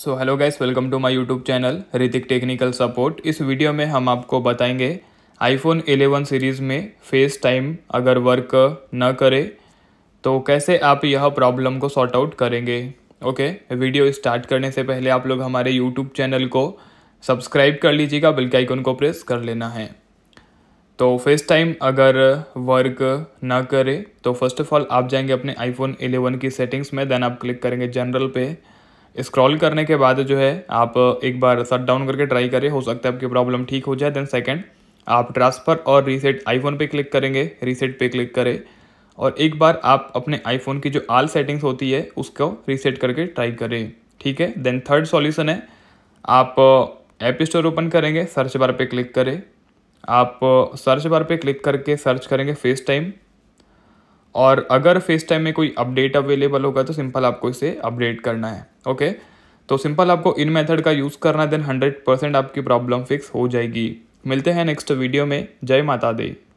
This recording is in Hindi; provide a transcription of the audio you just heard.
so hello guys welcome to my YouTube channel Hrithik technical support इस वीडियो में हम आपको बताएंगे आईफोन 11 सीरीज़ में फेस टाइम अगर वर्क न करे तो कैसे आप यह प्रॉब्लम को सॉर्ट आउट करेंगे ओके वीडियो स्टार्ट करने से पहले आप लोग हमारे यूट्यूब चैनल को सब्सक्राइब कर लीजिएगा बिल्कुल आइकन को प्रेस कर लेना है तो फेस टाइम अगर वर्क ना करे तो फर्स्ट ऑफ ऑल आप जाएंगे अपने आईफोन 11 की सेटिंग्स में देन आप क्लिक करेंगे जनरल पे स्क्रॉल करने के बाद जो है आप एक बार शट डाउन करके ट्राई करें हो सकता है आपकी प्रॉब्लम ठीक हो जाए देन सेकेंड आप ट्रांसफ़र और रीसेट आईफोन पे क्लिक करेंगे रीसेट पे क्लिक करें और एक बार आप अपने आईफोन की जो आल सेटिंग्स होती है उसको रीसेट करके ट्राई करें ठीक है देन थर्ड सॉल्यूशन है आप ऐप स्टोर ओपन करेंगे सर्च बार पे क्लिक करें आप सर्च बार पे क्लिक करके सर्च करेंगे फेस टाइम और अगर फेस टाइम में कोई अपडेट अवेलेबल होगा तो सिंपल आपको इसे अपडेट करना है ओके तो सिंपल आपको इन मेथड का यूज़ करना देन हंड्रेड परसेंट आपकी प्रॉब्लम फिक्स हो जाएगी मिलते हैं नेक्स्ट वीडियो में जय माता दी